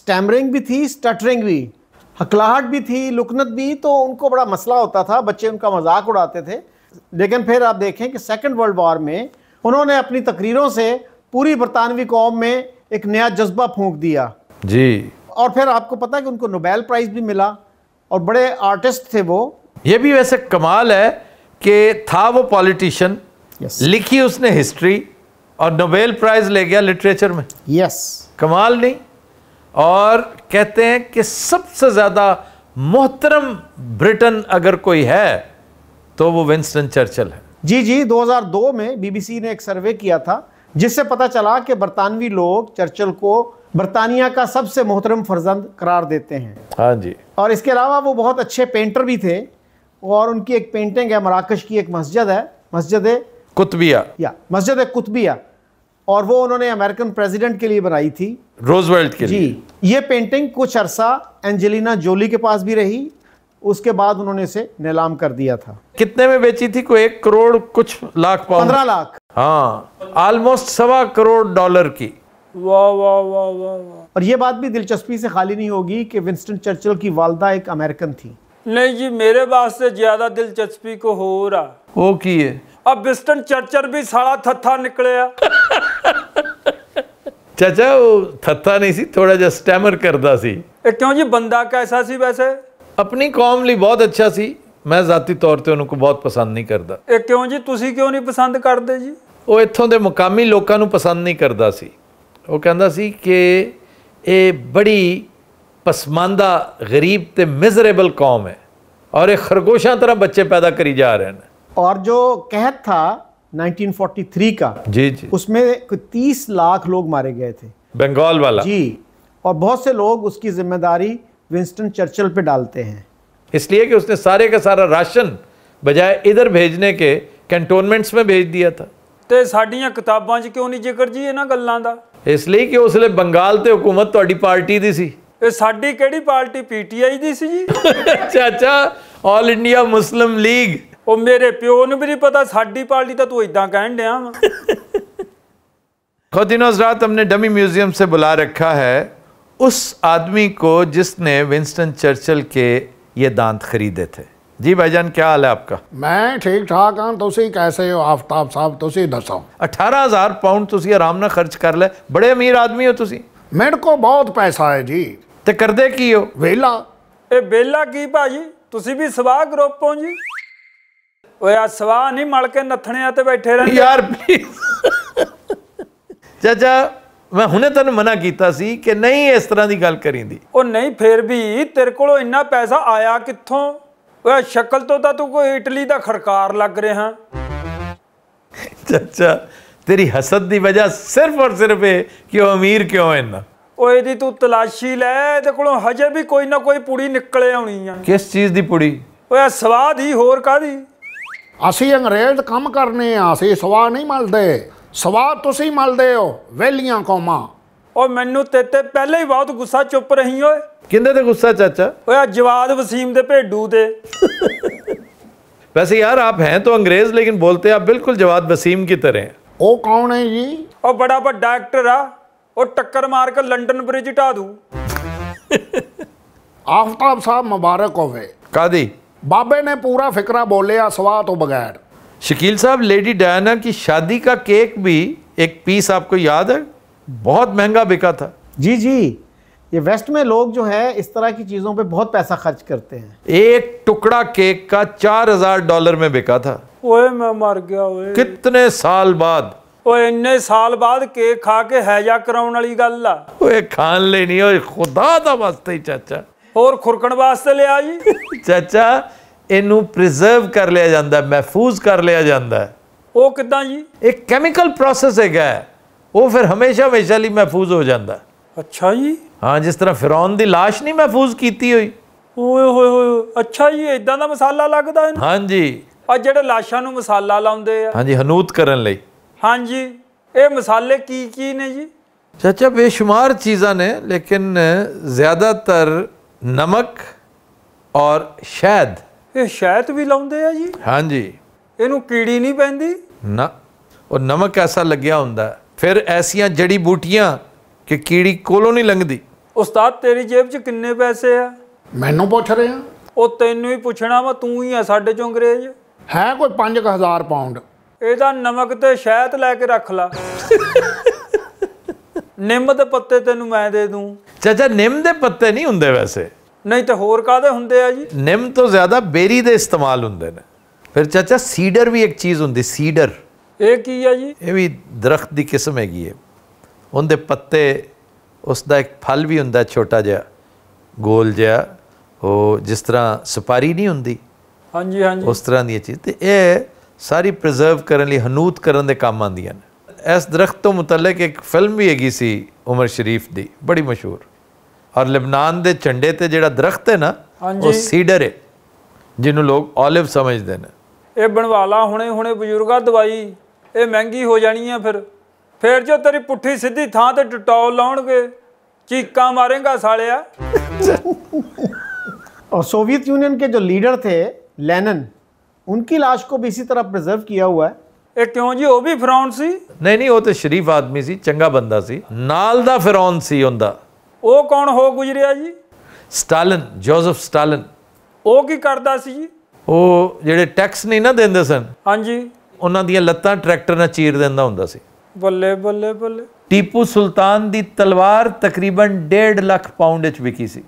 स्टैमरिंग भी थी स्टटरिंग भी हकलाहट भी थी लुकनत भी तो उनको बड़ा मसला होता था बच्चे उनका मजाक उड़ाते थे लेकिन फिर आप देखें कि सेकेंड वर्ल्ड वॉर में उन्होंने अपनी तकरीरों से पूरी बरतानवी कौम में एक नया जज्बा फूंक दिया जी और फिर आपको पता है कि उनको नोबेल प्राइज़ भी मिला और बड़े आर्टिस्ट थे वो ये भी वैसे कमाल है कि था वो पॉलिटिशियन yes. लिखी उसने हिस्ट्री और नोबेल प्राइज़ ले गया लिटरेचर में यस yes. कमाल नहीं और कहते हैं कि सबसे ज़्यादा मोहतरम ब्रिटेन अगर कोई है तो वो विंस्टन चर्चल है जी जी 2002 में बीबीसी ने एक सर्वे किया था जिससे पता चला कि बरतानवी लोग चर्चल को बरतानिया का सबसे मोहतरम फर्जंद करार देते हैं हाँ जी और इसके अलावा वो बहुत अच्छे पेंटर भी थे और उनकी एक पेंटिंग है मराकश की एक मस्जिद है मस्जिद कुतबिया या मस्जिद कुतबिया और वो उन्होंने अमेरिकन प्रेसिडेंट के लिए बनाई थी रोजवेल्ट के जी लिए। ये पेंटिंग कुछ अरसा एंजेलिना जोली के पास भी रही उसके बाद उन्होंने इसे नीलाम कर दिया था कितने में बेची थी कोई एक करोड़ कुछ लाख पंद्रह लाख हाँ ऑलमोस्ट सवा करोड़ डॉलर की वाह वाह वाह वाह वाह और ये बात भी दिलचस्पी से खाली नहीं होगी कि विंस्टन चर्चिल की वालदा एक अमेरिकन थी नहीं जी मेरे बात से ज्यादा दिलचस्पी को हो रहा वो की है अब विंस्टन चर्चिल भी सारा थत्था निकले चाचा वो थत्था नहीं सी थोड़ा जा स्टैमर करता सी क्यों जी बंदा कैसा सी वैसे ਆਪਣੀ ਕੌਮ ਲਈ ਬਹੁਤ ਅੱਛਾ ਸੀ ਮੈਂ ਜ਼ਾਤੀ ਤੌਰ ਤੇ ਉਹਨੂੰ ਕੋ ਬਹੁਤ ਪਸੰਦ ਨਹੀਂ ਕਰਦਾ ਇਹ ਕਿਉਂ ਜੀ ਤੁਸੀਂ ਕਿਉਂ ਨਹੀਂ ਪਸੰਦ ਕਰਦੇ ਜੀ ਉਹ ਇੱਥੋਂ ਦੇ ਮੁਕਾਮੀ ਲੋਕਾਂ ਨੂੰ ਪਸੰਦ ਨਹੀਂ ਕਰਦਾ ਸੀ ਉਹ ਕਹਿੰਦਾ ਸੀ ਕਿ ਇਹ ਬੜੀ ਪਸਮਾਨਦਾ ਗਰੀਬ ਤੇ ਮਿਜ਼ਰੇਬਲ ਕੌਮ ਹੈ ਔਰ ਇਹ ਖਰਗੋਸ਼ਾਂ ਤਰ੍ਹਾਂ ਬੱਚੇ ਪੈਦਾ ਕਰੀ ਜਾ ਰਹੇ ਨੇ ਔਰ ਜੋ ਕਹਿਤ ਥਾ 1943 का ਜੀ जी उसमें 30 ਲੱਖ ਲੋਕ ਮਾਰੇ ਗਏ ਥੇ ਬੰਗਾਲ ਵਾਲਾ ਜੀ ਔਰ ਬਹੁਤ ਸੇ ਲੋਕ ਉਸਕੀ जिम्मेदारी विंस्टन चर्चिल पे डालते हैं इसलिए कि उसने सारे का सारा राशन बजाय इधर भेजने के ਕੰਟੋਨਮੈਂਟਸ ਵਿੱਚ ਭੇਜ ਦਿਆ ਥਾ ਤੇ ਸਾਡੀਆਂ ਕਿਤਾਬਾਂ 'ਚ ਕਿਉਂ ਨਹੀਂ ਜ਼ਿਕਰ ਜੀ ਇਹਨਾਂ ਗੱਲਾਂ ਦਾ ਇਸ ਲਈ ਕਿ ਉਸਲੇ ਬੰਗਾਲ ਤੇ ਹਕੂਮਤ ਤੁਹਾਡੀ ਪਾਰਟੀ ਦੀ ਸੀ ਇਹ ਸਾਡੀ ਕਿਹੜੀ ਪਾਰਟੀ ਪੀਟੀਆਈ ਦੀ ਸੀ ਜੀ ਚਾਚਾ ਆਲ ਇੰਡੀਆ ਮੁਸਲਿਮ ਲੀਗ ਉਹ ਮੇਰੇ ਪਿਓ ਨੂੰ ਵੀ ਨਹੀਂ ਪਤਾ ਸਾਡੀ ਪਾਰਟੀ ਤਾਂ ਤੂੰ ਇਦਾਂ ਕਹਿਣ ਡਿਆ ਵਾ ਖੁਦ ਦਿਨੋਂ ਰਾਤ ਹਮਨੇ ਡਮੀ ਮਿਊਜ਼ੀਅਮ ਸੇ ਬੁਲਾ ਰੱਖਾ ਹੈ उस आदमी को जिसने विंस्टन चर्चिल के ये दांत खरीदे थे ਜੀ ਭਾਈਜਾਨ ਕੀ ਹਾਲ ਹੈ ਆਪਕਾ ਮੈਂ ਠੀਕ ਠਾਕ ਹਾਂ ਤੁਸੀਂ ਕੈਸੇ ਹੋ ਆਫਤਾਬ ਸਾਹਿਬ ਤੁਸੀਂ ਦੱਸੋ 18000 ਪਾਉਂਡ ਤੁਸੀਂ ਆਰਾਮ ਨਾਲ ਖਰਚ ਕਰ ਲੈ ਬੜੇ ਅਮੀਰ ਆਦਮੀ ਹੋ ਤੁਸੀਂ ਮੇਰੇ ਕੋ ਬਹੁਤ ਪੈਸਾ ਹੈ ਜੀ ਤੇ ਕਰਦੇ ਕੀ ਹੋ ਵੇਲਾ ਇਹ ਵੇਲਾ ਕੀ ਭਾਜੀ ਤੁਸੀਂ ਵੀ ਸਵਾਹ ਗਰੁੱਪ ਹੋ ਜੀ ਓਏ ਆ ਸਵਾਹ ਨਹੀਂ ਮਲ ਕੇ ਨੱਥਣਿਆਂ ਤੇ ਬੈਠੇ ਰਹਿੰਦੇ ਯਾਰ ਪਲੀਜ਼ ਚਾਚਾ ਮੈਂ ਹੁਣੇ ਤੈਨੂੰ ਮਨਾ ਕੀਤਾ ਸੀ ਕਿ ਨਹੀਂ ਇਸ ਤਰ੍ਹਾਂ ਦੀ ਗੱਲ ਕਰੀਂਦੀ ਉਹ ਨਹੀਂ ਫੇਰ ਵੀ ਤੇਰੇ ਕੋਲੋਂ ਇੰਨਾ ਪੈਸਾ ਆਇਆ ਕਿੱਥੋਂ ਉਹ ਸ਼ਕਲ ਤੋਂ ਤਾਂ ਤੂੰ ਕੋਈ ਇਟਲੀ ਦਾ ਖੜਕਾਰ ਲੱਗ ਰਿਹਾ ਚਾਚਾ ਤੇਰੀ ਹਸਦ ਦੀ ਵਜ੍ਹਾ ਸਿਰਫ ਔਰ ਸਿਰਫ ਇਹ ਕਿ ਉਹ ਅਮੀਰ ਕਿਉਂ ਹੈ ਨਾ ਉਹ ਇਹਦੀ ਤੂੰ ਤਲਾਸ਼ੀ ਲੈ ਤੇ ਕੋਲੋਂ ਹਜੇ ਵੀ ਕੋਈ ਨਾ ਕੋਈ ਪੁੜੀ ਨਿਕਲੇ ਆਉਣੀ ਆ ਕਿਸ ਚੀਜ਼ ਦੀ ਪੁੜੀ ਓਏ ਸਵਾਦ ਹੀ ਹੋਰ ਕਾਦੀ ਅਸੀਂ ਅੰਗਰੇਜ਼ ਕੰਮ ਕਰਨੇ ਆ ਅਸੀਂ ਸਵਾਦ ਨਹੀਂ ਮਿਲਦੇ ਸਵਾਦ ਤੁਸੀਂ ਮਲਦੇ ਹੋ ਵੈਲੀਆਂ ਕੌਮਾਂ ਉਹ ਮੈਨੂੰ ਤੇ ਤੇ ਪਹਿਲੇ ਹੀ ਬਹੁਤ ਗੁੱਸਾ ਚੁੱਪ ਰਹੀ ਓਏ ਕਿੰਦੇ ਤੇ ਗੁੱਸਾ ਚਾਚਾ ਓਏ ਆ ਜਵਾਦ ਵਸੀਮ ਦੇ ਭੇਡੂ ਤੇ ਵੈਸੇ ਯਾਰ ਆਪ ਹੈ ਤੋ ਅੰਗਰੇਜ਼ ਲੇਕਿਨ ਬੋਲਤੇ ਆ ਬਿਲਕੁਲ ਜਵਾਦ ਵਸੀਮ ਕੀ ਤਰ੍ਹਾਂ हैं ਉਹ ਕੌਣ ਹੈ ਜੀ ਉਹ ਬੜਾ ਵੱਡਾ ਡਾਕਟਰ ਆ ਉਹ ਟੱਕਰ ਮਾਰ ਕੇ ਲੰਡਨ ਬ੍ਰਿਜ ਢਾ ਦੂ ਆਫਤਾਬ ਸਾਹਿਬ ਮੁਬਾਰਕ ਹੋਵੇ ਕਾਦੀ ਬਾਬੇ ਨੇ ਪੂਰਾ ਫਿਕਰਾ ਬੋਲਿਆ ਸਵਾਤ ਤੋਂ ਬਗੈਰ शकील साहब लेडी डायना की शादी का केक भी एक पीस आपको याद है बहुत महंगा बिका था जी जी ये वेस्ट में लोग जो है इस तरह की चीज़ों पे बहुत पैसा खर्च करते हैं एक टुकड़ा केक का चार हजार डॉलर में बिका था ओए मैं मर गया ओए कितने साल बाद ओए इन्ने साल बाद केक खा के हैजा कराने वाली गल खान लेनी ओए खुदा था वास्ते ही चाचा और खुरकन वास्ते ले आई चाचा ਇਹਨੂੰ ਪ੍ਰੀਜ਼ਰਵ ਕਰ ਲਿਆ ਜਾਂਦਾ ਮਹਿਫੂਜ਼ ਕਰ ਲਿਆ ਜਾਂਦਾ ਉਹ ਕਿਦਾਂ ਜੀ ਇਹ ਕੈਮੀਕਲ ਪ੍ਰੋਸੈਸ ਹੈਗਾ ਉਹ ਫਿਰ ਹਮੇਸ਼ਾ ਹਮੇਸ਼ਾ ਲਈ ਮਹਿਫੂਜ਼ ਹੋ ਜਾਂਦਾ ਅੱਛਾ ਜੀ ਹਾਂ ਜਿਸ ਤਰ੍ਹਾਂ ਫਰਾਉਨ ਦੀ লাশ ਨਹੀਂ ਮਹਿਫੂਜ਼ ਕੀਤੀ ਹੋਈ ਓਏ ਹੋਏ ਹੋਏ ਅੱਛਾ ਜੀ ਇਦਾਂ ਦਾ ਮਸਾਲਾ ਲੱਗਦਾ ਇਹਨੂੰ ਹਾਂਜੀ ਆ ਜਿਹੜੇ লাশਾਂ ਨੂੰ ਮਸਾਲਾ ਲਾਉਂਦੇ ਆ ਹਾਂਜੀ ਹਨੂਤ ਕਰਨ ਲਈ ਹਾਂਜੀ ਇਹ ਮਸਾਲੇ ਕੀ ਕੀ ਨੇ ਜੀ ਚਾਚਾ ਬੇਸ਼ੁਮਾਰ ਚੀਜ਼ਾਂ ਨੇ ਲੇਕਿਨ ਜ਼ਿਆਦਾਤਰ ਨਮਕ ਔਰ ਸ਼ਹਿਦ ਇਹ ਸ਼ਹਿਦ ਵੀ ਲਾਉਂਦੇ ਆ ਜੀ ਹਾਂਜੀ ਇਹਨੂੰ ਕੀੜੀ ਨਹੀਂ ਪੈਂਦੀ ਨਾ ਉਹ ਨਮਕ ਐਸਾ ਲੱਗਿਆ ਹੁੰਦਾ ਫਿਰ ਐਸੀਆਂ ਜੜੀ ਬੂਟੀਆਂ ਕਿ ਕੀੜੀ ਕੋਲੋਂ ਨਹੀਂ ਲੰਘਦੀ ਉਸਤਾਦ ਤੇਰੀ ਜੇਬ 'ਚ ਕਿੰਨੇ ਪੈਸੇ ਆ ਮੈਨੂੰ ਪੁੱਛ ਰਹੇ ਆ ਉਹ ਤੈਨੂੰ ਹੀ ਪੁੱਛਣਾ ਵਾ ਤੂੰ ਹੀ ਆ ਸਾਡੇ ਚੋਂ ਅੰਗਰੇਜ਼ ਹੈ ਕੋਈ 5000 ਪਾਉਂਡ ਇਹਦਾ ਨਮਕ ਤੇ ਸ਼ਹਿਦ ਲੈ ਕੇ ਰੱਖ ਲਾ ਨਿੰਮ ਦੇ ਪੱਤੇ ਤੈਨੂੰ ਮੈਂ ਦੇ ਦੂੰ ਚਾਚਾ ਨਿੰਮ ਦੇ ਪੱਤੇ ਨਹੀਂ ਹੁੰਦੇ ਵੈਸੇ ਨਹੀਂ ਤੇ ਹੋਰ ਕਾਦੇ ਹੁੰਦੇ ਆ ਜੀ ਨਿੰਮ ਤੋਂ ਜ਼ਿਆਦਾ 베ਰੀ ਦੇ ਇਸਤੇਮਾਲ ਹੁੰਦੇ ਨੇ ਫਿਰ ਚਾਚਾ ਸੀਡਰ ਵੀ ਇੱਕ ਚੀਜ਼ ਹੁੰਦੀ ਸੀਡਰ ਇਹ ਕੀ ਆ ਜੀ ਇਹ ਵੀ ਦਰਖਤ ਦੀ ਕਿਸਮ ਹੈਗੀ ਹੈ ਉਹਦੇ ਪੱਤੇ ਉਸ ਦਾ ਇੱਕ ਫਲ ਵੀ ਹੁੰਦਾ ਛੋਟਾ ਜਿਹਾ ਗੋਲ ਜਿਹਾ ਉਹ ਜਿਸ ਤਰ੍ਹਾਂ ਸੁਪਾਰੀ ਨਹੀਂ ਹੁੰਦੀ ਹਾਂਜੀ ਹਾਂਜੀ ਉਸ ਤਰ੍ਹਾਂ ਦੀ ਚੀਜ਼ ਤੇ ਇਹ ਸਾਰੀ ਪ੍ਰੀਜ਼ਰਵ ਕਰਨ ਲਈ ਹਨੂਤ ਕਰਨ ਦੇ ਕੰਮ ਆਉਂਦੀਆਂ ਨੇ ਇਸ ਦਰਖਤ ਤੋਂ ਮੁਤਲਕ ਇੱਕ ਫਿਲਮ ਵੀ ਹੈਗੀ ਸੀ ਉਮਰ ਸ਼ਰੀਫ ਦੀ ਬੜੀ ਮਸ਼ਹੂਰ ਔਰ ਲਬਨਾਨ ਦੇ ਝੰਡੇ ਤੇ ਜਿਹੜਾ ਦਰਖਤ ਹੈ ਨਾ ਉਹ ਸੀਡਰ ਹੈ ਜਿਹਨੂੰ ਲੋਕ olive ਸਮਝਦੇ ਨੇ ਇਹ ਬਣਵਾਲਾ ਹੁਣੇ ਹੁਣੇ ਬਜ਼ੁਰਗਾ ਦਵਾਈ ਇਹ ਮਹਿੰਗੀ ਹੋ ਜਾਣੀ ਆ ਫਿਰ ਫਿਰ ਜੋ ਤੇਰੀ ਪੁੱਠੀ ਸਿੱਧੀ ਥਾਂ ਤੇ ਟਟੋਲ ਲਾਉਣਗੇ ਚੀਕਾਂ ਮਾਰੇਗਾ ਸਾਲਿਆ ਔਰ ਸੋਵੀਅਤ ਯੂਨੀਅਨ ਕੇ ਜੋ ਲੀਡਰ थे ਲੈਨਨ ਉਨਕੀ লাশ ਕੋ ਵੀ ਇਸੇ ਤਰ੍ਹਾਂ प्रिजर्व ਕੀਤਾ ਹੋਇਆ ਹੈ ਇਹ ਕਿਉਂ ਜੀ ਉਹ ਵੀ ਫਰਾਉਨ ਸੀ ਨਹੀਂ ਨਹੀਂ ਉਹ ਤੇ ਸ਼ਰੀਫ ਆਦਮੀ ਸੀ ਚੰਗਾ ਬੰਦਾ ਸੀ ਨਾਲ ਦਾ ਫਰਾਉਨ ਸੀ ਹੁੰਦਾ ਉਹ ਕੌਣ ਹੋ ਗੁਜਰਿਆ ਜੀ ਸਟਾਲਿਨ ਜੋਸਫ ਸਟਾਲਿਨ ਉਹ ਕੀ ਕਰਦਾ ਸੀ ਜੀ ਉਹ ਜਿਹੜੇ ਟੈਕਸ ਨਹੀਂ ਨਾ ਦਿੰਦੇ ਸਨ ਹਾਂਜੀ ਉਹਨਾਂ ਦੀਆਂ ਲੱਤਾਂ ਟਰੈਕਟਰ ਨਾਲ ਚੀਰ ਦਿੰਦਾ ਹੁੰਦਾ ਸੀ ਬੱਲੇ ਬੱਲੇ ਬੱਲੇ ਟੀਪੂ ਸੁਲਤਾਨ ਦੀ ਤਲਵਾਰ ਤਕਰੀਬਨ 1.5 ਲੱਖ ਪਾਉਂਡ ਵਿੱਚ ਵਿਕੀ ਸੀ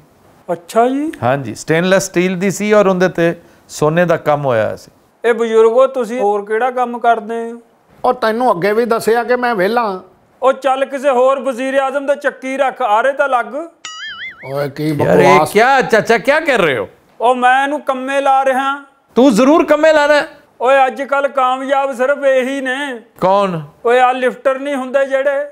ਅੱਛਾ ਜੀ ਹਾਂਜੀ ਸਟੇਨਲੈਸ ਸਟੀਲ ਦੀ ਸੀ ਔਰ ਉਹਦੇ ਤੇ ਸੋਨੇ ਦਾ ਕੰਮ ਹੋਇਆ ਸੀ ਇਹ ਬਜ਼ੁਰਗੋ ਤੁਸੀਂ ਹੋਰ ਕਿਹੜਾ ਕੰਮ ਕਰਦੇ ਹੋ ਔਰ ਤੈਨੂੰ ਅੱਗੇ ਵੀ ਦੱਸਿਆ ਕਿ ਮੈਂ ਵਿਹਲਾ ਉਹ ਚੱਲ ਕਿਸੇ ਹੋਰ ਵਜ਼ੀਰ ਆਜ਼ਮ ਦੇ ਚੱਕੀ ਰੱਖ ਆਰੇ ਤਾਂ ਲੱਗ ਓਏ ਕੀ ਬਕਵਾਸ ਯਾਰ ਇਹ ਕੀ ਚਾਚਾ ਕੀ ਕਰ ਰਹੇ ਹੋ ਉਹ ਮੈਂ ਇਹਨੂੰ ਕੰਮੇ ਲਾ ਰਿਹਾ ਤੂੰ ਜ਼ਰੂਰ ਕੰਮੇ ਲਾਣਾ ਓਏ ਅੱਜ ਕੱਲ ਕਾਮਯਾਬ ਸਿਰਫ ਇਹੀ ਨੇ ਕੌਣ ਓਏ ਆ ਲਿਫਟਰ ਨਹੀਂ ਹੁੰਦੇ ਜਿਹੜੇ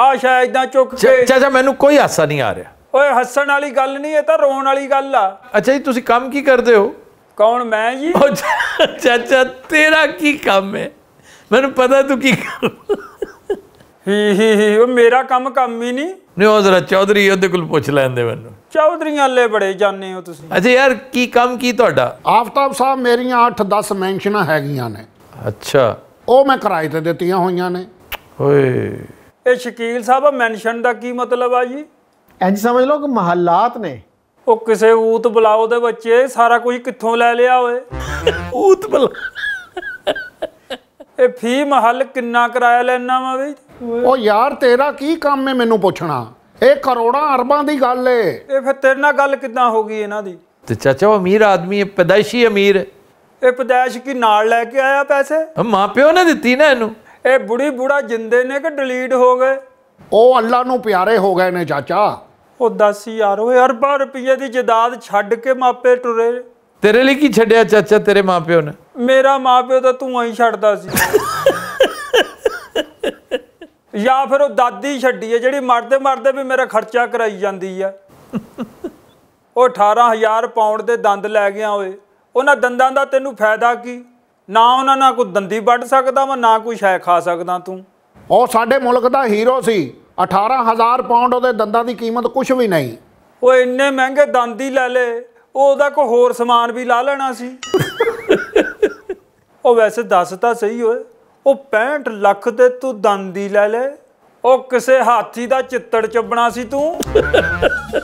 ਆ ਸ਼ਾਇਦ ਇਦਾਂ ਚੁੱਕ ਕੇ ਚਾਚਾ ਮੈਨੂੰ ਕੋਈ ਹਾਸਾ ਨਹੀਂ ਆ ਰਿਹਾ ਓਏ ਹੱਸਣ ਵਾਲੀ ਗੱਲ ਨਹੀਂ ਇਹ ਤਾਂ ਰੋਣ ਵਾਲੀ ਗੱਲ ਆ ਅੱਛਾ ਜੀ ਤੁਸੀਂ ਕੰਮ ਕੀ ਕਰਦੇ ਹੋ ਕੌਣ ਮੈਂ ਜੀ ਚਾਚਾ ਤੇਰਾ ਕੀ ਕੰਮ ਹੈ ਮੈਨੂੰ ਪਤਾ ਤੂੰ ਕੀ ਕਰ ਹੀ ਹੀ ਹੀ ਉਹ ਮੇਰਾ ਕੰਮ ਕੰਮ ਹੀ ਨਹੀਂ ਨਹੀਂ ਉਹ ਜ਼ਰਾ ਚੌਧਰੀ ਉਹਦੇ ਕੋਲ ਪੁੱਛ ਲੈਂਦੇ ਮੈਨੂੰ ਚੌਧਰੀਆਂ ਲੈ ਬੜੇ ਜਾਣੇ ਹੋ ਤੁਸੀਂ ਅੱਛਾ ਯਾਰ ਕੀ ਕੰਮ ਕੀ ਤੁਹਾਡਾ ਆਫਤਾਬ ਸਾਹਿਬ ਮੇਰੀਆਂ 8-10 ਮੈਂਸ਼ਨਾਂ ਹੈਗੀਆਂ ਨੇ ਅੱਛਾ ਉਹ ਮੈਂ ਕਿਰਾਏ ਤੇ ਦਿੱਤੀਆਂ ਹੋਈਆਂ ਨੇ ਓਏ ਇਹ ਸ਼ਕੀਲ ਸਾਹਿਬ ਮੈਂਸ਼ਨ ਦਾ ਕੀ ਮਤਲਬ ਆ ਜੀ ਇੰਜ ਸਮਝ ਲਓ ਕਿ ਮਹੱਲਾਤ ਨੇ ਉਹ ਕਿਸੇ ਊਤ ਬਲਾਉ ਦੇ ਬੱਚੇ ਸਾਰਾ ਕੁਝ ਕਿੱਥੋਂ ਲੈ ਲਿਆ ਓਏ ਊਤ ਬਲਾਉ ਇਹ ਫੀ ਮਹੱਲ ਕਿੰਨਾ ਕਿਰਾਇਆ ਲੈਣਾ ਵਾ ਬਈ ਉਹ ਯਾਰ ਤੇਰਾ ਕੀ ਕੰਮ ਹੈ ਮੈਨੂੰ ਪੁੱਛਣਾ ਇਹ ਕਰੋੜਾਂ ਅਰਬਾਂ ਦੀ ਗੱਲ ਏ ਇਹ ਫਿਰ ਤੇਰੇ ਨਾਲ ਗੱਲ ਕਿੱਦਾਂ ਹੋ ਗਈ ਇਹਨਾਂ ਦੀ ਤੇ ਚਾਚਾ ਉਹ ਅਮੀਰ ਆਦਮੀ ਹੈ ਪਦਾਇਸ਼ੀ ਅਮੀਰ ਹੈ ਇਹ ਪਦਾਇਸ਼ ਕੀ ਨਾਲ ਲੈ ਕੇ ਆਇਆ ਪੈਸੇ ਪਿਓ ਨੇ ਦਿੱਤੀ ਨਾ ਇਹਨੂੰ ਇਹ ਬੁੜੀ ਬੁੜਾ ਜਿੰਦੇ ਨੇ ਕਿ ਡਿਲੀਟ ਹੋ ਗਏ ਉਹ ਅੱਲਾ ਨੂੰ ਪਿਆਰੇ ਹੋ ਗਏ ਨੇ ਚਾਚਾ ਉਹ ਦੱਸ ਯਾਰ ਉਹ ਅਰਬਾਂ ਰੁਪਏ ਦੀ ਜਾਇਦਾਦ ਛੱਡ ਕੇ ਮਾਪੇ ਟੁਰੇ ਤੇਰੇ ਲਈ ਕੀ ਛੱਡਿਆ ਚਾਚਾ ਤੇਰੇ ਮਾਪਿਓ ਨੇ ਮੇਰਾ ਮਾਪਿਓ ਤਾਂ ਤੂੰ ਹੀ ਛੱਡਦਾ ਸੀ ਜਾਂ ਫਿਰ ਉਹ ਦਾਦੀ ਛੱਡੀ ਹੈ ਜਿਹੜੀ ਮਰਦੇ ਮਰਦੇ ਵੀ ਮੇਰਾ ਖਰਚਾ ਕਰਾਈ ਜਾਂਦੀ ਆ ਉਹ 18000 ਪਾਉਂਡ ਦੇ ਦੰਦ ਲੈ ਗਿਆ ਓਏ ਉਹਨਾਂ ਦੰਦਾਂ ਦਾ ਤੈਨੂੰ ਫਾਇਦਾ ਕੀ ਨਾ ਉਹਨਾਂ ਨਾਲ ਕੋਈ ਦੰਦੀ ਵੱਢ ਸਕਦਾ ਮੈਂ ਨਾ ਕੋਈ ਸ਼ੈ ਖਾ ਸਕਦਾ ਤੂੰ ਉਹ ਸਾਡੇ ਮੁਲਕ ਦਾ ਹੀਰੋ ਸੀ 18000 ਪਾਉਂਡ ਉਹਦੇ ਦੰਦਾਂ ਦੀ ਕੀਮਤ ਕੁਝ ਵੀ ਨਹੀਂ ਉਹ ਇੰਨੇ ਮਹਿੰਗੇ ਦੰਦ ਹੀ ਲੈ ਲੇ ਉਹ ਉਹਦਾ ਕੋਈ ਹੋਰ ਸਮਾਨ ਵੀ ਲਾ ਲੈਣਾ ਸੀ ਉਹ ਵੈਸੇ ਦੱਸ ਤਾਂ ਸਹੀ ਓਏ ਉਹ 65 ਲੱਖ ਤੇ ਤੂੰ ਦੰਦੀ ਲੈ ਲੈ ਉਹ ਕਿਸੇ ਹਾਥੀ ਦਾ ਚਿੱਤੜ ਚੱਬਣਾ ਸੀ ਤੂੰ